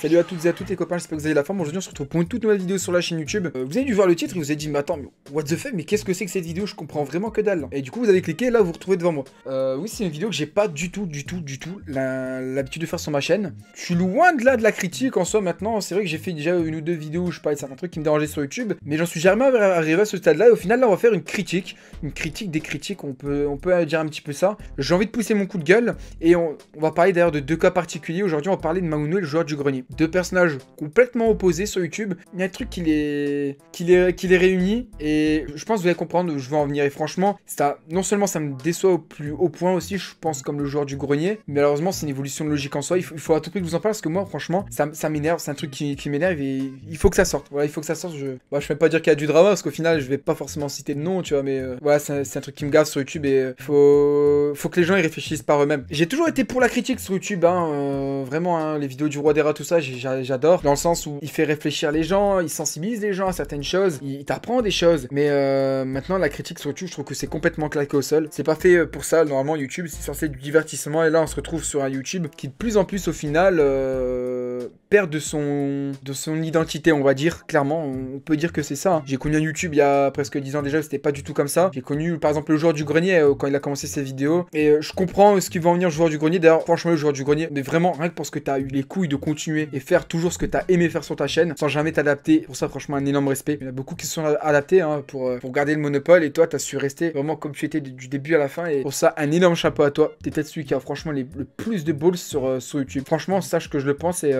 Salut à toutes et à tous les copains, j'espère que vous avez la forme. Aujourd'hui, on se retrouve pour une toute nouvelle vidéo sur la chaîne YouTube. Euh, vous avez dû voir le titre et vous avez dit, mais attends, mais what the fuck, mais qu'est-ce que c'est que cette vidéo Je comprends vraiment que dalle. Et du coup, vous avez cliqué, là, vous vous retrouvez devant moi. Euh, oui, c'est une vidéo que j'ai pas du tout, du tout, du tout l'habitude de faire sur ma chaîne. Je suis loin de là de la critique en soi maintenant. C'est vrai que j'ai fait déjà une ou deux vidéos où je parlais de certains trucs qui me dérangeaient sur YouTube, mais j'en suis jamais arrivé à ce stade-là. Et au final, là, on va faire une critique. Une critique des critiques, on peut, on peut dire un petit peu ça. J'ai envie de pousser mon coup de gueule et on, on va parler d'ailleurs de deux cas particuliers. Aujourd'hui, on va parler de Mauno le joueur du grenier deux personnages complètement opposés sur YouTube. Il y a un truc qui les, qui les, qui les réunit et je pense que vous allez comprendre où je vais en venir. Et franchement, ça, non seulement ça me déçoit au plus haut point aussi, je pense comme le joueur du grenier, mais malheureusement c'est une évolution de logique en soi. Il faut, à tout prix que vous en parlez parce que moi, franchement, ça, ça m'énerve. C'est un truc qui, qui m'énerve et il faut que ça sorte. Voilà, il faut que ça sorte. Je, bah, je même pas dire qu'il y a du drama parce qu'au final, je vais pas forcément citer de nom, tu vois, mais euh, voilà, c'est un, truc qui me gave sur YouTube et il euh, faut, faut que les gens y réfléchissent par eux-mêmes. J'ai toujours été pour la critique sur YouTube, hein, euh, vraiment, hein, les vidéos du roi des rats, tout ça j'adore, dans le sens où il fait réfléchir les gens, il sensibilise les gens à certaines choses, il t'apprend des choses. Mais euh, maintenant, la critique sur YouTube, je trouve que c'est complètement claqué au sol. C'est pas fait euh, pour ça, normalement YouTube, c'est censé être du divertissement, et là on se retrouve sur un YouTube qui de plus en plus au final... Euh, perd de son, de son identité, on va dire. Clairement, on peut dire que c'est ça. Hein. J'ai connu un YouTube il y a presque 10 ans déjà, c'était pas du tout comme ça. J'ai connu par exemple le joueur du grenier euh, quand il a commencé ses vidéos. Et euh, je comprends ce qui va en venir le joueur du grenier. D'ailleurs, franchement, le joueur du grenier, mais vraiment rien que parce que as eu les couilles de continuer et faire toujours ce que as aimé faire sur ta chaîne sans jamais t'adapter. Pour ça, franchement, un énorme respect. Il y en a beaucoup qui se sont adaptés hein, pour, euh, pour garder le monopole et toi, tu as su rester vraiment comme tu étais du début à la fin. Et pour ça, un énorme chapeau à toi. T'es peut-être celui qui a franchement le plus de balls sur, sur YouTube. Franchement, sache que je le pense et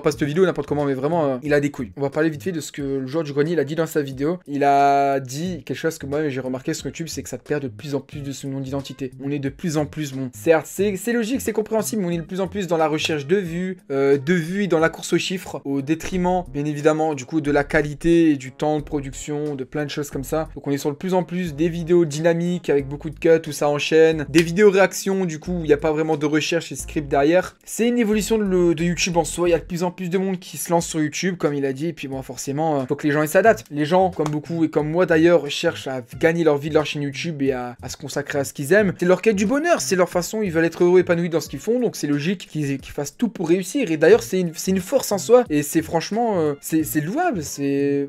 pas cette vidéo n'importe comment, mais vraiment, euh, il a des couilles. On va parler vite fait de ce que le joueur du grenier il a dit dans sa vidéo. Il a dit quelque chose que moi j'ai remarqué sur YouTube, c'est que ça perd de plus en plus de ce nom d'identité. On est de plus en plus bon. Certes, c'est logique, c'est compréhensible, on est de plus en plus dans la recherche de vues, euh, de vues et dans la course aux chiffres, au détriment, bien évidemment, du coup, de la qualité et du temps de production, de plein de choses comme ça. Donc on est sur de plus en plus des vidéos dynamiques avec beaucoup de cuts où ça enchaîne, des vidéos réactions, du coup, il n'y a pas vraiment de recherche et script derrière. C'est une évolution de, de YouTube en soi, il y a de plus en plus en plus de monde qui se lance sur YouTube, comme il a dit, et puis bon, forcément, euh, faut que les gens ils s'adaptent. Les gens, comme beaucoup et comme moi d'ailleurs, cherchent à gagner leur vie de leur chaîne YouTube et à, se consacrer à ce qu'ils aiment. C'est leur quête du bonheur, c'est leur façon, ils veulent être heureux, épanouis dans ce qu'ils font, donc c'est logique qu'ils fassent tout pour réussir. Et d'ailleurs, c'est une, force en soi, et c'est franchement, euh, c'est louable, c'est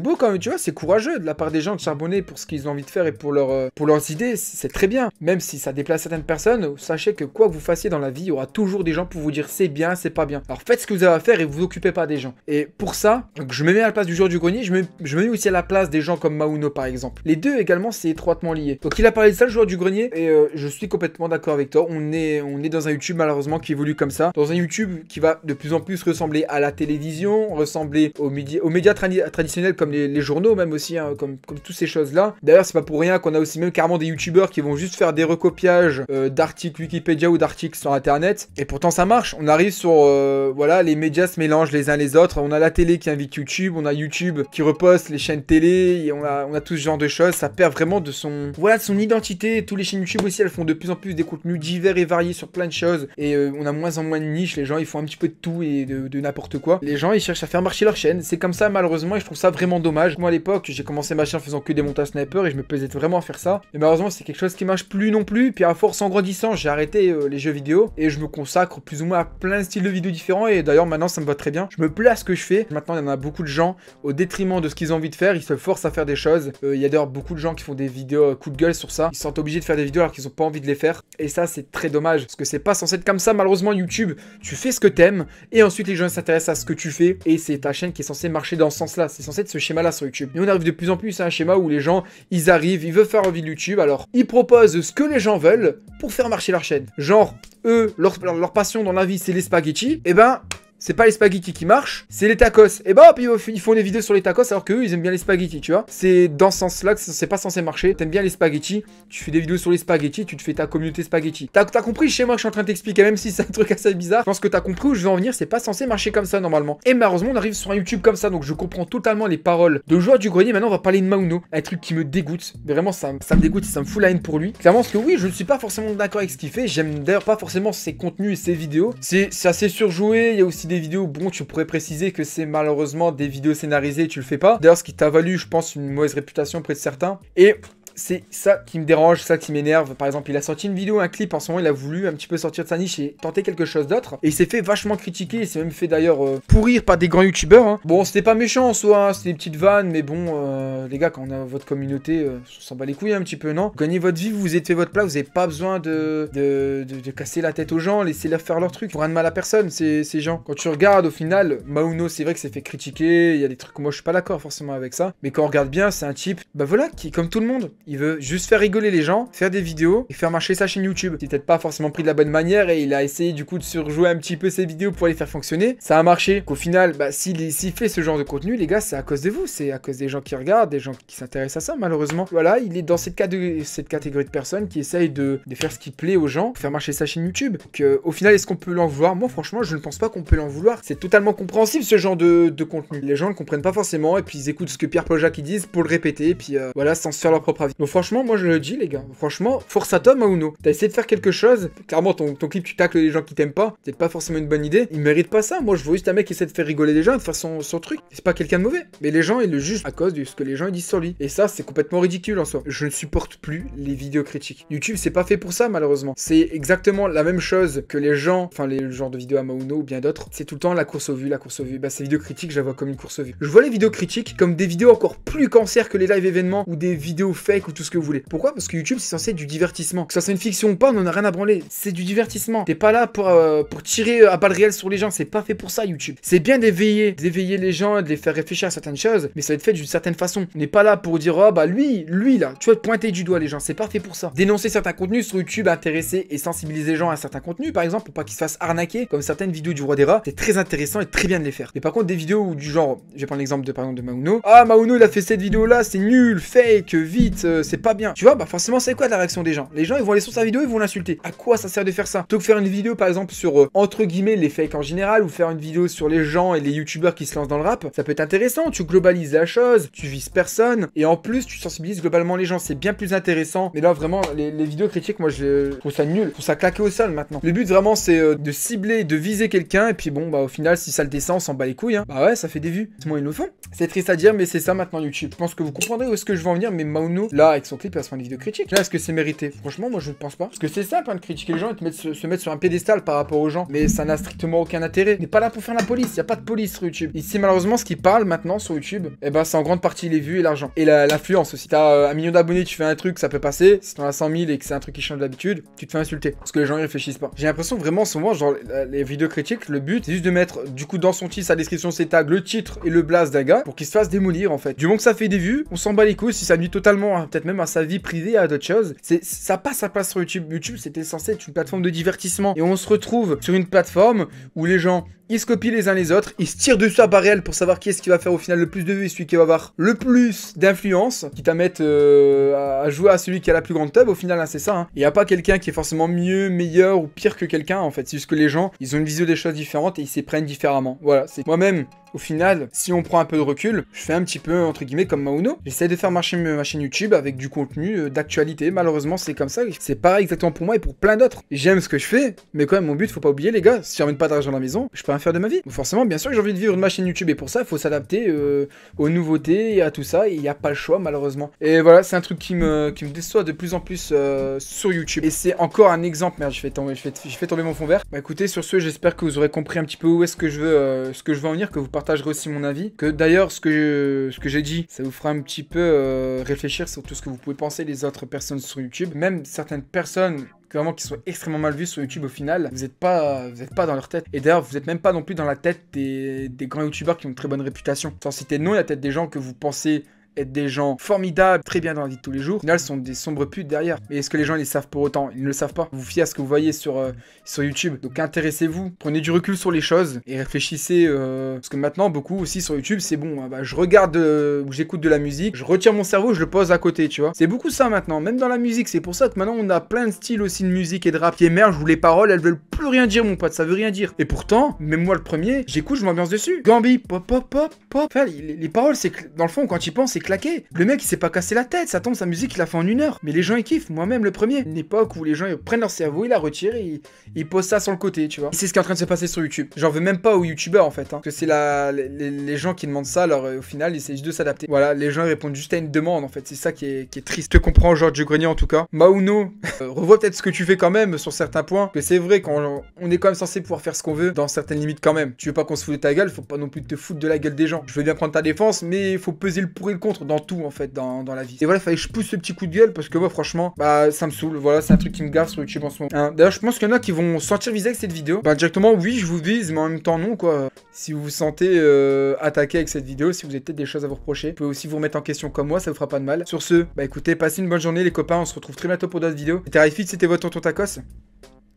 beau quand même, tu vois, c'est courageux de la part des gens de charbonner pour ce qu'ils ont envie de faire et pour, leur, euh, pour leurs idées, c'est très bien. Même si ça déplace certaines personnes, sachez que quoi que vous fassiez dans la vie, il y aura toujours des gens pour vous dire c'est bien, c'est pas bien. Alors faites ce que vous avez à faire et vous occupez pas des gens. Et pour ça, je me mets à la place du joueur du grenier, je me, je me mets aussi à la place des gens comme Mauno par exemple. Les deux également, c'est étroitement lié. Donc il a parlé de ça, le joueur du grenier, et euh, je suis complètement d'accord avec toi. On est, on est dans un YouTube malheureusement qui évolue comme ça, dans un YouTube qui va de plus en plus ressembler à la télévision, ressembler aux, médias, aux médias traditionnels comme les, journaux même aussi, hein, comme, comme toutes ces choses-là. D'ailleurs, c'est pas pour rien qu'on a aussi même carrément des YouTubeurs qui vont juste faire des recopiages euh, d'articles Wikipédia ou d'articles sur Internet, et pourtant ça marche. On arrive sur euh, voilà les médias se mélangent les uns les autres. On a la télé qui invite YouTube, on a YouTube qui reposte les chaînes télé, et on a, on a tout ce genre de choses. Ça perd vraiment de son, voilà, de son identité. Tous les chaînes YouTube aussi, elles font de plus en plus des contenus divers et variés sur plein de choses. Et euh, on a moins en moins de niches. Les gens, ils font un petit peu de tout et de, n'importe quoi. Les gens, ils cherchent à faire marcher leur chaîne. C'est comme ça, malheureusement, et je trouve ça vraiment dommage. Moi, à l'époque, j'ai commencé ma chaîne en faisant que des montages sniper et je me plaisais vraiment à faire ça. Mais malheureusement, c'est quelque chose qui marche plus non plus. Puis à force en grandissant, j'ai arrêté euh, les jeux vidéo et je me consacre plus ou moins à plein de styles de vidéos différents. Et d'ailleurs, maintenant ça me va très bien, je me place ce que je fais. Maintenant, il y en a beaucoup de gens, au détriment de ce qu'ils ont envie de faire, ils se forcent à faire des choses. Euh, il y a d'ailleurs beaucoup de gens qui font des vidéos euh, coup de gueule sur ça. Ils sont obligés de faire des vidéos alors qu'ils n'ont pas envie de les faire. Et ça, c'est très dommage, parce que c'est pas censé être comme ça, malheureusement, YouTube. Tu fais ce que t'aimes, et ensuite les gens s'intéressent à ce que tu fais, et c'est ta chaîne qui est censée marcher dans ce sens-là. C'est censé être ce schéma-là sur YouTube. Et on arrive de plus en plus à un schéma où les gens, ils arrivent, ils veulent faire envie de YouTube, alors ils proposent ce que les gens veulent pour faire marcher leur chaîne. Genre, eux, leur, passion dans la vie, c'est les spaghettis, Et eh ben, c'est pas les spaghettis qui marchent, c'est les tacos. Et bah, puis ils font des vidéos sur les tacos alors qu'eux, ils aiment bien les spaghettis, tu vois. C'est dans ce sens-là que c'est pas censé marcher. T'aimes bien les spaghettis, tu fais des vidéos sur les spaghettis, tu te fais ta communauté spaghetti. T'as as compris chez moi que je suis en train de t'expliquer, même si c'est un truc assez bizarre. Je pense que t'as compris où je veux en venir, c'est pas censé marcher comme ça normalement. Et malheureusement, on arrive sur un YouTube comme ça, donc je comprends totalement les paroles de joueur du grenier. Maintenant, on va parler de Mauno, un truc qui me dégoûte. Vraiment, ça, ça me dégoûte, ça me fout la haine pour lui. Clairement, que oui, je ne suis pas forcément d'accord avec ce qu'il fait. J'aime d'ailleurs pas forcément forcément ses contenus et ses vidéos. C'est assez surjoué, il y a aussi des vidéos, bon, tu pourrais préciser que c'est malheureusement des vidéos scénarisées, tu le fais pas. D'ailleurs, ce qui t'a valu, je pense, une mauvaise réputation auprès de certains. Et c'est ça qui me dérange, ça qui m'énerve. Par exemple, il a sorti une vidéo, un clip en ce moment, il a voulu un petit peu sortir de sa niche et tenter quelque chose d'autre. Et il s'est fait vachement critiquer, il s'est même fait d'ailleurs euh, pourrir par des grands youtubeurs. Hein. Bon, c'était pas méchant en soi, hein, c'était des petites vannes, mais bon, euh, les gars, quand on a votre communauté, ça euh, on s'en bat les couilles un petit peu, non Gagnez votre vie, vous vous êtes fait votre plat, vous n'avez pas besoin de de, casser la tête aux gens, laisser leur faire leur truc. Pour rien de mal à personne, ces, ces gens. Quand tu regardes au final, Mauno, c'est vrai que c'est fait critiquer, il y a des trucs moi je suis pas d'accord forcément avec ça, mais quand on regarde bien, c'est un type, bah voilà, qui comme tout le monde. Il veut juste faire rigoler les gens, faire des vidéos et faire marcher sa chaîne YouTube. C'est peut-être pas forcément pris de la bonne manière et il a essayé du coup de surjouer un petit peu ses vidéos pour les faire fonctionner. Ça a marché. Qu'au final, bah, s'il fait ce genre de contenu, les gars, c'est à cause de vous. C'est à cause des gens qui regardent, des gens qui s'intéressent à ça, malheureusement. Voilà, il est dans cette catégorie, de personnes qui essayent de, faire ce qui plaît aux gens, faire marcher sa chaîne YouTube. Donc, euh, au final, est-ce qu'on peut l'en vouloir Moi, franchement, je ne pense pas qu'on peut l'en vouloir. C'est totalement compréhensible ce genre de, contenu. Les gens ne comprennent pas forcément et puis ils écoutent ce que Pierre Plojac qui disent pour le répéter. Et puis euh, voilà, sans se faire leur propre avis. Bon franchement, moi je le dis les gars, franchement, force à Tom Mauno T'as essayé de faire quelque chose, clairement ton, ton clip tu tacles les gens qui t'aiment pas, c'est pas forcément une bonne idée, il mérite pas ça. Moi je vois juste un mec qui essaie de faire rigoler les gens, de faire son, truc. C'est pas quelqu'un de mauvais. Mais les gens ils le jugent à cause de ce que les gens ils disent sur lui. Et ça c'est complètement ridicule en soi. Je ne supporte plus les vidéos critiques. YouTube c'est pas fait pour ça malheureusement. C'est exactement la même chose que les gens, enfin les genre de vidéos à Mauno ou bien d'autres. C'est tout le temps la course au vues, la course aux vues. Bah ces vidéos critiques je la vois comme une course aux vues. Je vois les vidéos critiques comme des vidéos encore plus cancer que les live événements ou des vidéos fake ou tout ce que vous voulez. Pourquoi Parce que YouTube, c'est censé être du divertissement. Que ça soit une fiction ou pas, on en a rien à branler. C'est du divertissement. T'es pas là pour, euh, pour tirer euh, à balles réelles sur les gens. C'est pas fait pour ça, YouTube. C'est bien d'éveiller, d'éveiller les gens et de les faire réfléchir à certaines choses, mais ça va être fait d'une certaine façon. On n'est pas là pour dire, oh bah lui, lui là, tu te pointer du doigt les gens. C'est pas fait pour ça. Dénoncer certains contenus sur YouTube, intéresser et sensibiliser les gens à certains contenus, par exemple, pour pas qu'ils se fassent arnaquer, comme certaines vidéos du roi des rats. C'est très intéressant et très bien de les faire. Mais par contre, des vidéos où, du genre, je vais prendre l'exemple de par exemple de Mauno. Ah, Mauno, il a fait cette vidéo là, c'est nul, fake, vite, euh, c'est pas bien. Tu vois, bah forcément, c'est quoi la réaction des gens Les gens, ils vont aller sur sa vidéo, ils vont l'insulter. À quoi ça sert de faire ça Plutôt que faire une vidéo, par exemple, sur euh, entre guillemets les fakes en général, ou faire une vidéo sur les gens et les youtubeurs qui se lancent dans le rap, ça peut être intéressant. Tu globalises la chose, tu vises personne, et en plus, tu sensibilises globalement les gens. C'est bien plus intéressant. Mais là, vraiment, les, vidéos critiques, moi, je, trouve ça nul. Je trouve ça claquer au sol maintenant. Le but, vraiment, c'est euh, de cibler, de viser quelqu'un, et puis bon, bah au final, si ça le descend, on s'en bat les couilles. Hein. Bah ouais, ça fait des vues. C'est moi, ils le font. C'est triste à dire, mais c'est ça maintenant YouTube. Je pense que vous comprendrez où est-ce que je veux en venir, mais Mauno, avec son clip, il va se vidéo critique. est-ce que c'est mérité Franchement, moi, je ne pense pas. Parce que c'est simple hein, de critiquer les gens et de se mettre sur un piédestal par rapport aux gens. Mais ça n'a strictement aucun intérêt. n'est pas là pour faire la police. Il n'y a pas de police sur YouTube. Ici, malheureusement, ce qui parle maintenant sur YouTube, eh ben, c'est en grande partie les vues et l'argent. Et l'influence si aussi. T'as euh, un million d'abonnés, tu fais un truc, ça peut passer. Si t'en as 100 000 et que c'est un truc qui change d'habitude, tu te fais insulter. Parce que les gens ils réfléchissent pas. J'ai l'impression vraiment souvent, genre, les vidéos critiques, le but, c'est juste de mettre, du coup, dans son titre, sa description, ses tags, le titre et le blast d'un gars pour qu'il se fasse démolir en fait. Du moment que ça fait des vues, on s'en bat les couilles si ça nuit totalement peut-être même à sa vie privée, à d'autres choses. C'est ça passe, ça passe sur YouTube. YouTube, c'était censé être une plateforme de divertissement, et on se retrouve sur une plateforme où les gens ils se copient les uns les autres, ils se tirent dessus à réel pour savoir qui est-ce qui va faire au final le plus de vues, celui qui va avoir le plus d'influence, qui t'amène euh, à jouer à celui qui a la plus grande tub au final, hein, c'est ça. Hein. Il n'y a pas quelqu'un qui est forcément mieux, meilleur ou pire que quelqu'un en fait, c'est juste que les gens, ils ont une vision des choses différentes et ils s'y prennent différemment. Voilà, c'est moi-même au final, si on prend un peu de recul, je fais un petit peu, entre guillemets, comme Mauno. J'essaie de faire marcher ma chaîne YouTube avec du contenu euh, d'actualité. Malheureusement, c'est comme ça. C'est pareil exactement pour moi et pour plein d'autres. J'aime ce que je fais, mais quand même, mon but, faut pas oublier, les gars, si j'emmène pas d'argent à la maison, je peux faire de ma vie. Forcément, bien sûr que j'ai envie de vivre une ma chaîne YouTube et pour ça, il faut s'adapter euh, aux nouveautés et à tout ça. Il n'y a pas le choix, malheureusement. Et voilà, c'est un truc qui me, qui me déçoit de plus en plus euh, sur YouTube. Et c'est encore un exemple. Merde, je fais tomber, je fais, je fais tomber mon fond vert. Bah écoutez, sur ce, j'espère que vous aurez compris un petit peu où est-ce que je veux, euh, ce que je veux en venir, que vous partagerez aussi mon avis. Que d'ailleurs, ce que ce que j'ai dit, ça vous fera un petit peu réfléchir sur tout ce que vous pouvez penser les autres personnes sur YouTube. Même certaines personnes vraiment qu'ils soient extrêmement mal vus sur YouTube au final. Vous n'êtes pas, vous pas dans leur tête. Et d'ailleurs, vous n'êtes même pas non plus dans la tête des, grands YouTubeurs qui ont une très bonne réputation. Sans citer non la tête des gens que vous pensez être des gens formidables, très bien dans la vie tous les jours, au final, sont des sombres putes derrière. Et est-ce que les gens ils les savent pour autant Ils ne le savent pas. Vous fiez à ce que vous voyez sur, euh, sur YouTube. Donc intéressez-vous, prenez du recul sur les choses et réfléchissez. Euh, parce que maintenant, beaucoup aussi sur YouTube, c'est bon, hein, bah, je regarde euh, ou j'écoute de la musique, je retire mon cerveau, je le pose à côté, tu vois. C'est beaucoup ça maintenant, même dans la musique. C'est pour ça que maintenant, on a plein de styles aussi de musique et de rap qui émergent où les paroles, elles veulent rien dire, mon pote, ça veut rien dire. Et pourtant, même moi le premier, j'écoute, je m'ambiance dessus. Gambi, pop, pop, pop, pop. Enfin, les, paroles, c'est que, dans le fond, quand il pense, c'est claqué. Le mec, il s'est pas cassé la tête, ça tombe, sa musique, il l'a fait en une heure. Mais les gens, ils kiffent, moi-même le premier. Une époque où les gens, ils prennent leur cerveau, ils la retirent ils, posent ça sur le côté, tu vois. C'est ce qui est en train de se passer sur YouTube. J'en veux même pas aux YouTubeurs, en fait. Hein. que c'est la, les, gens qui demandent ça, alors euh, au final, ils essayent de s'adapter. Voilà, les gens répondent juste à une demande, en fait. C'est ça qui est, triste. Je te comprends, Georges Grenier, en tout cas. Mauno, revois peut-être ce que tu fais quand même sur certains points. Que c'est vrai, quand on est quand même censé pouvoir faire ce qu'on veut dans certaines limites quand même. Tu veux pas qu'on se foute de ta gueule, faut pas non plus te foutre de la gueule des gens. Je veux bien prendre ta défense, mais il faut peser le pour et le contre dans tout en fait, dans, la vie. Et voilà, fallait que je pousse ce petit coup de gueule parce que moi, franchement, bah ça me saoule. Voilà, c'est un truc qui me garde sur YouTube en ce moment. Hein. D'ailleurs, je pense qu'il y en a qui vont sortir viser avec cette vidéo. Bah directement, oui, je vous vise, mais en même temps, non quoi. Si vous vous sentez euh, attaqué avec cette vidéo, si vous avez peut-être des choses à vous reprocher, vous pouvez aussi vous remettre en question comme moi, ça vous fera pas de mal. Sur ce, bah écoutez, passez une bonne journée les copains, on se retrouve très bientôt pour d'autres vidéos. c'était votre tonton Tacos.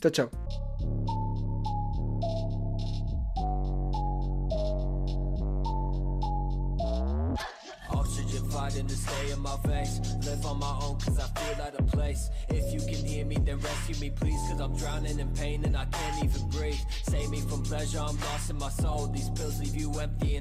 Ciao ciao. grinding to stay in my face Live on my own cause I feel out of place If you can hear me then rescue me please Cause I'm drowning in pain and I can't even breathe Save me from pleasure, I'm lost in my soul These pills leave you empty